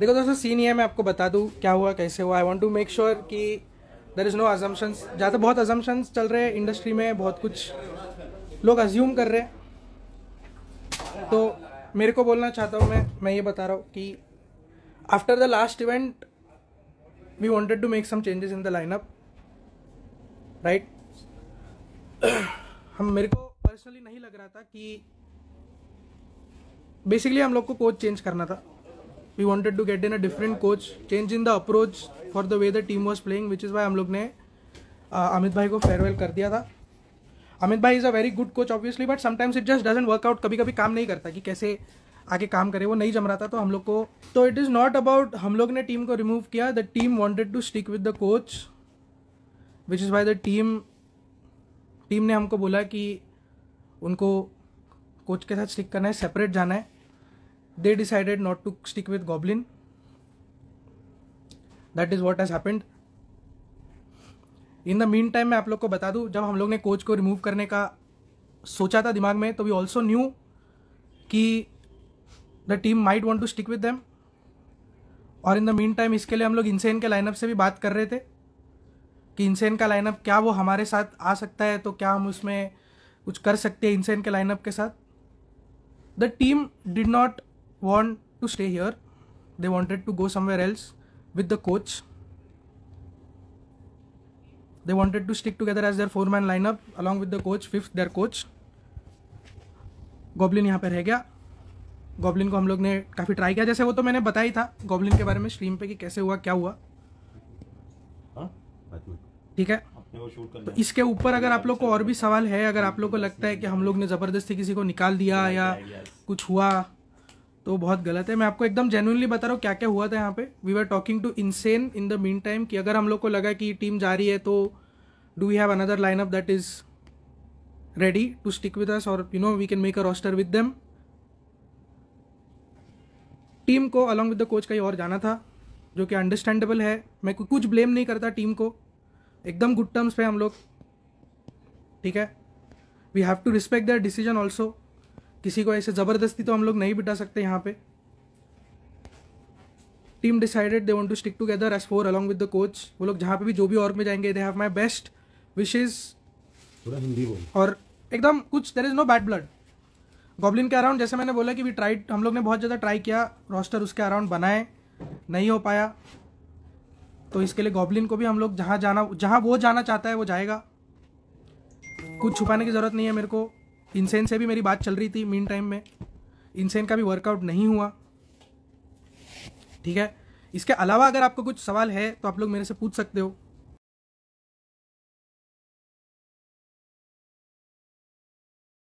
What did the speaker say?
देखो दोस्तों सीन ये मैं आपको बता दूँ क्या हुआ कैसे हुआ I want to make sure कि देर इज़ नो अजम्पन्स ज़्यादा बहुत अजम्पन्स चल रहे हैं इंडस्ट्री में बहुत कुछ लोग अज्यूम कर रहे हैं तो मेरे को बोलना चाहता हूँ मैं मैं ये बता रहा हूँ कि after the last event we wanted to make some changes in the lineup right हम मेरे को पर्सनली नहीं लग रहा था कि बेसिकली हम लोग को कोच चेंज करना था we wanted to get in a different coach change in the approach for the way the team was playing which is why हम लोग ने अमित uh, भाई को फेयरवेल कर दिया था अमित भाई is a very good coach obviously but sometimes it just doesn't work out कभी कभी काम नहीं करता कि कैसे आगे काम करे वो नहीं जम रहा था तो हम लोग को तो इट इज़ नॉट अबाउट हम लोग ने टीम को रिमूव किया the team wanted to stick with the coach which is why the team team ने हमको बोला कि उनको कोच के साथ स्टिक करना है सेपरेट जाना है they decided not to stick with goblin that is what has happened in the mean time मैं आप लोग को बता दूं जब हम लोग ने कोच को रिमूव करने का सोचा था दिमाग में तो वी ऑल्सो न्यू कि the team might want to stick with them और इन द मीन टाइम इसके लिए हम लोग इंसेन के लाइनअप से भी बात कर रहे थे कि इंसेन का लाइनअप क्या वो हमारे साथ आ सकता है तो क्या हम उसमें कुछ कर सकते हैं इंसेन के लाइनअप के साथ the team did not want to stay here they wanted to go somewhere else with the coach they wanted to stick together as their four man lineup along with the coach fifth their coach goblin यहाँ पे रह गया goblin को हम लोग ने काफ़ी try किया जैसे वो तो मैंने बताया ही था गॉबलिन के बारे में स्ट्रीम पे कि कैसे हुआ क्या हुआ ठीक है तो इसके ऊपर अगर आप लोग को और भी सवाल है अगर आप लोग को लगता है कि हम लोग ने ज़बरदस्ती किसी को निकाल दिया या कुछ हुआ तो बहुत गलत है मैं आपको एकदम जेनुअनली बता रहा हूँ क्या क्या हुआ था यहाँ पे we are talking to insane in the mean time कि अगर हम लोग को लगा कि टीम जा रही है तो do we have another line up that is ready to stick with us और you know we can make a roster with them team को अलॉन्ग विद द कोच कहीं और जाना था जो कि अंडरस्टैंडेबल है मैं कुछ ब्लेम नहीं करता टीम को एकदम गुड टर्म्स पे हम लोग ठीक है we have to respect that decision also किसी को ऐसे ज़बरदस्ती तो हम लोग नहीं बिठा सकते यहाँ पे team decided they want to stick together as four along with the coach वो लोग जहाँ पे भी जो भी और में जाएंगे they have my best wishes और एकदम कुछ there is no bad blood goblin के अराउंड जैसे मैंने बोला कि वी ट्राइड हम लोग ने बहुत ज़्यादा ट्राई किया रोस्टर उसके अराउंड बनाए नहीं हो पाया तो इसके लिए गॉबलिन को भी हम लोग जहाँ जाना जहाँ वो जाना चाहता है वो जाएगा कुछ छुपाने की ज़रूरत नहीं है मेरे को इनसेन से भी मेरी बात चल रही थी मीन टाइम में इनसेन का भी वर्कआउट नहीं हुआ ठीक है इसके अलावा अगर आपको कुछ सवाल है तो आप लोग मेरे से पूछ सकते हो